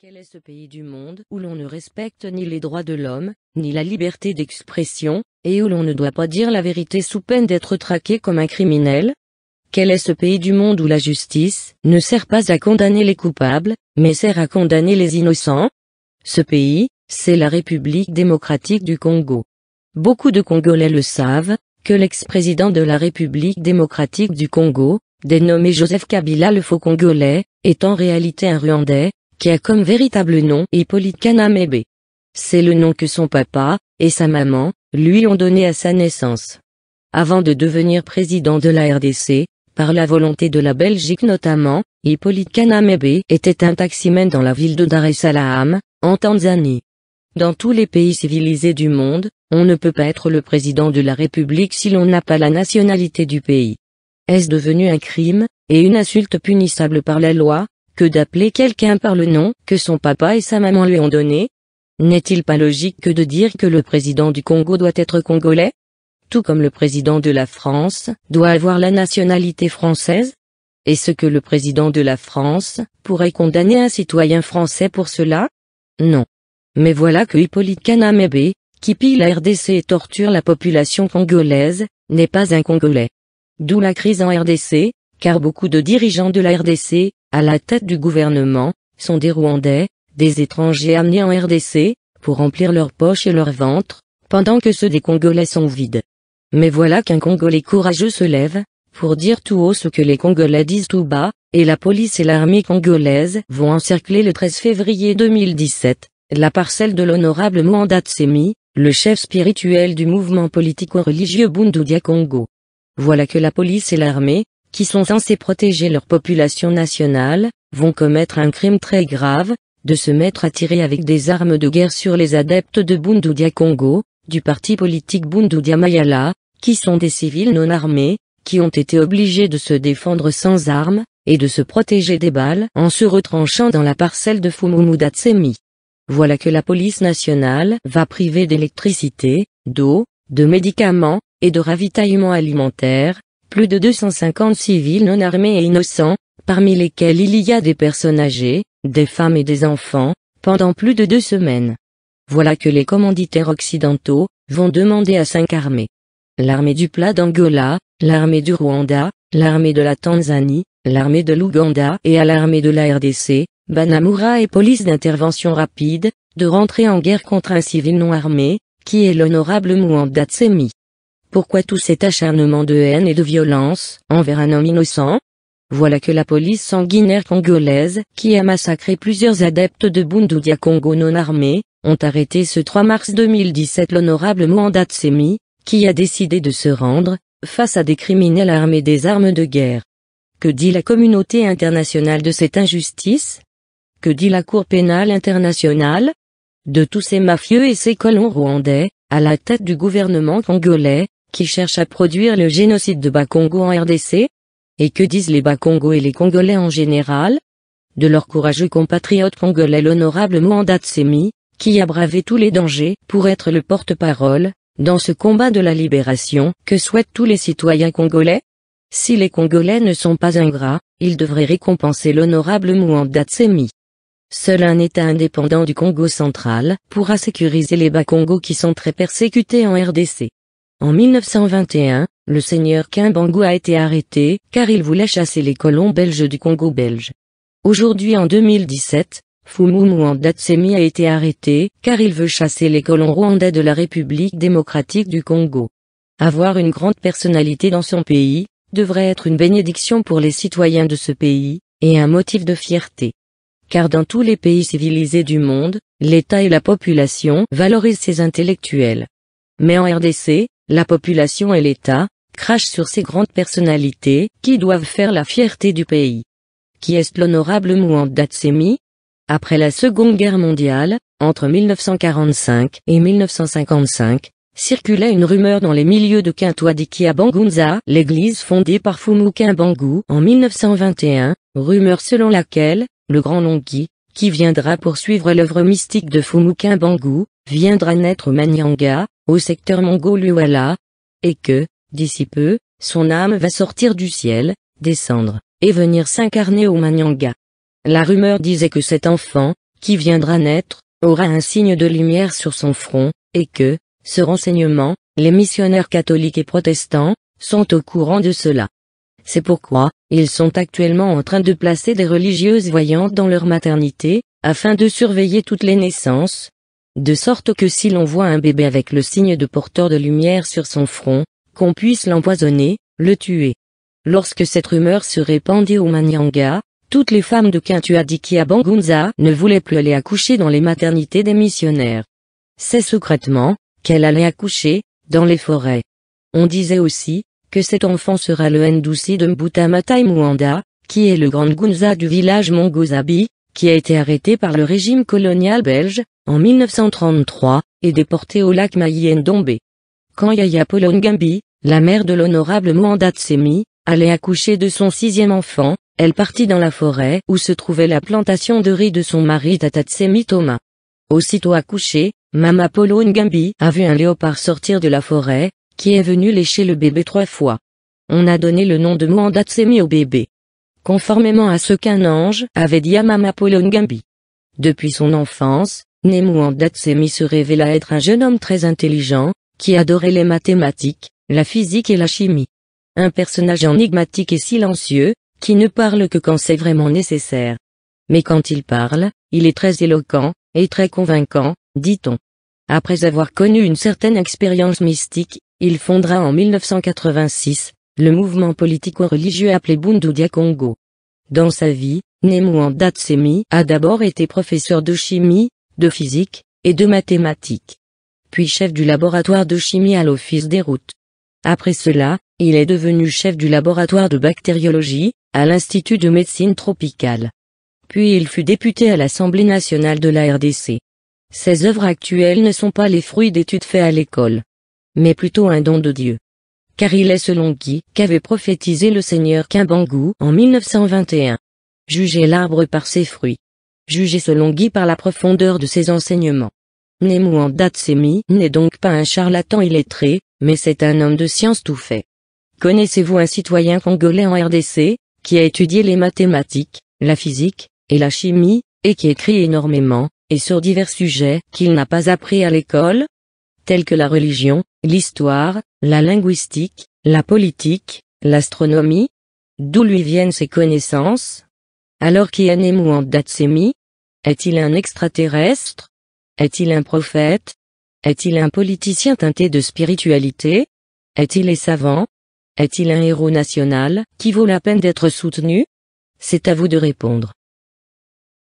Quel est ce pays du monde où l'on ne respecte ni les droits de l'homme, ni la liberté d'expression, et où l'on ne doit pas dire la vérité sous peine d'être traqué comme un criminel Quel est ce pays du monde où la justice ne sert pas à condamner les coupables, mais sert à condamner les innocents Ce pays, c'est la République démocratique du Congo. Beaucoup de Congolais le savent, que l'ex-président de la République démocratique du Congo, dénommé Joseph Kabila le faux congolais, est en réalité un Rwandais, qui a comme véritable nom Hippolyte Kanamebe. C'est le nom que son papa, et sa maman, lui ont donné à sa naissance. Avant de devenir président de la RDC, par la volonté de la Belgique notamment, Hippolyte Kanamebe était un taximène dans la ville de Dar es Salaam, en Tanzanie. Dans tous les pays civilisés du monde, on ne peut pas être le président de la République si l'on n'a pas la nationalité du pays. Est-ce devenu un crime, et une insulte punissable par la loi, que d'appeler quelqu'un par le nom que son papa et sa maman lui ont donné N'est-il pas logique que de dire que le président du Congo doit être congolais Tout comme le président de la France doit avoir la nationalité française Est-ce que le président de la France pourrait condamner un citoyen français pour cela Non. Mais voilà que Hippolyte Kanamebe, qui pille la RDC et torture la population congolaise, n'est pas un Congolais. D'où la crise en RDC, car beaucoup de dirigeants de la RDC à la tête du gouvernement, sont des Rwandais, des étrangers amenés en RDC, pour remplir leurs poches et leurs ventres, pendant que ceux des Congolais sont vides. Mais voilà qu'un Congolais courageux se lève, pour dire tout haut ce que les Congolais disent tout bas, et la police et l'armée congolaise vont encercler le 13 février 2017, la parcelle de l'honorable Mouanda Tsemi, le chef spirituel du mouvement politico-religieux Bundudia Congo. Voilà que la police et l'armée, qui sont censés protéger leur population nationale, vont commettre un crime très grave, de se mettre à tirer avec des armes de guerre sur les adeptes de Bundudia Congo, du parti politique Bundudia Mayala, qui sont des civils non armés, qui ont été obligés de se défendre sans armes, et de se protéger des balles en se retranchant dans la parcelle de Fumumudatsemi. Voilà que la police nationale va priver d'électricité, d'eau, de médicaments, et de ravitaillement alimentaire, plus de 250 civils non armés et innocents, parmi lesquels il y a des personnes âgées, des femmes et des enfants, pendant plus de deux semaines. Voilà que les commanditaires occidentaux vont demander à cinq armées. L'armée du plat d'Angola, l'armée du Rwanda, l'armée de la Tanzanie, l'armée de l'Ouganda et à l'armée de la RDC, Banamura et police d'intervention rapide, de rentrer en guerre contre un civil non armé, qui est l'honorable Mouanda pourquoi tout cet acharnement de haine et de violence envers un homme innocent voilà que la police sanguinaire congolaise, qui a massacré plusieurs adeptes de Bundudia Congo non armés, ont arrêté ce 3 mars 2017 l'honorable Mwanda qui a décidé de se rendre, face à des criminels armés des armes de guerre. Que dit la communauté internationale de cette injustice Que dit la Cour pénale internationale De tous ces mafieux et ces colons rwandais, à la tête du gouvernement congolais, qui cherche à produire le génocide de Bakongo en RDC Et que disent les Bakongo et les Congolais en général De leur courageux compatriote congolais l'honorable Mouanda qui a bravé tous les dangers pour être le porte-parole, dans ce combat de la libération que souhaitent tous les citoyens congolais Si les Congolais ne sont pas ingrats, ils devraient récompenser l'honorable Mouanda Seul un État indépendant du Congo central pourra sécuriser les Bakongo qui sont très persécutés en RDC. En 1921, le seigneur Kimbangu a été arrêté car il voulait chasser les colons belges du Congo belge. Aujourd'hui en 2017, Fumumu Tsemi a été arrêté car il veut chasser les colons rwandais de la République démocratique du Congo. Avoir une grande personnalité dans son pays devrait être une bénédiction pour les citoyens de ce pays et un motif de fierté. Car dans tous les pays civilisés du monde, l'État et la population valorisent ses intellectuels. Mais en RDC, la population et l'État, crachent sur ces grandes personnalités, qui doivent faire la fierté du pays. Qui est l'honorable Mouandatsemi Après la Seconde Guerre mondiale, entre 1945 et 1955, circulait une rumeur dans les milieux de Kintwadiki à Bangunza, l'église fondée par Fumukin Bangu en 1921, rumeur selon laquelle, le grand Longi, qui viendra poursuivre l'œuvre mystique de Fumukin Bangu, viendra naître au Manyanga, au secteur la et que, d'ici peu, son âme va sortir du ciel, descendre, et venir s'incarner au Manyanga. La rumeur disait que cet enfant, qui viendra naître, aura un signe de lumière sur son front, et que, ce renseignement, les missionnaires catholiques et protestants, sont au courant de cela. C'est pourquoi, ils sont actuellement en train de placer des religieuses voyantes dans leur maternité, afin de surveiller toutes les naissances, de sorte que si l'on voit un bébé avec le signe de porteur de lumière sur son front, qu'on puisse l'empoisonner, le tuer. Lorsque cette rumeur se répandit au Manyanga, toutes les femmes de Kintuadiki à Bangunza ne voulaient plus aller accoucher dans les maternités des missionnaires. C'est secrètement qu'elle allait accoucher, dans les forêts. On disait aussi, que cet enfant sera le Ndoussi de Mbutamatai Mwanda, qui est le grand Gunza du village Mongozabi, qui a été arrêté par le régime colonial belge, en 1933, et déporté au lac Mayenne-Dombé. Quand Yaya Polongambi, la mère de l'honorable Tsemi, allait accoucher de son sixième enfant, elle partit dans la forêt où se trouvait la plantation de riz de son mari Tatatsemi Thomas. Aussitôt accouchée, Mama Polo a vu un léopard sortir de la forêt, qui est venu lécher le bébé trois fois. On a donné le nom de Tsemi au bébé conformément à ce qu'un ange avait dit à Mama Gambi. Depuis son enfance, Nemu Andatsemi se révéla être un jeune homme très intelligent, qui adorait les mathématiques, la physique et la chimie. Un personnage enigmatique et silencieux, qui ne parle que quand c'est vraiment nécessaire. Mais quand il parle, il est très éloquent, et très convaincant, dit-on. Après avoir connu une certaine expérience mystique, il fondera en 1986, le mouvement politico-religieux appelé Bundudia Congo. Dans sa vie, Nemuanda Tsemi a d'abord été professeur de chimie, de physique, et de mathématiques. Puis chef du laboratoire de chimie à l'Office des routes. Après cela, il est devenu chef du laboratoire de bactériologie, à l'Institut de médecine tropicale. Puis il fut député à l'Assemblée nationale de la RDC. Ses œuvres actuelles ne sont pas les fruits d'études faites à l'école, mais plutôt un don de Dieu car il est selon Guy qu'avait prophétisé le seigneur Kimbangu en 1921. Jugez l'arbre par ses fruits. Jugez selon Guy par la profondeur de ses enseignements. Nemu en Datsemi n'est donc pas un charlatan illettré, mais c'est un homme de science tout fait. Connaissez-vous un citoyen congolais en RDC, qui a étudié les mathématiques, la physique, et la chimie, et qui écrit énormément, et sur divers sujets qu'il n'a pas appris à l'école telles que la religion, l'histoire, la linguistique, la politique, l'astronomie, d'où lui viennent ses connaissances Alors qui est Datsemi Est-il un extraterrestre Est-il un prophète Est-il un politicien teinté de spiritualité Est-il un savant Est-il un héros national qui vaut la peine d'être soutenu C'est à vous de répondre.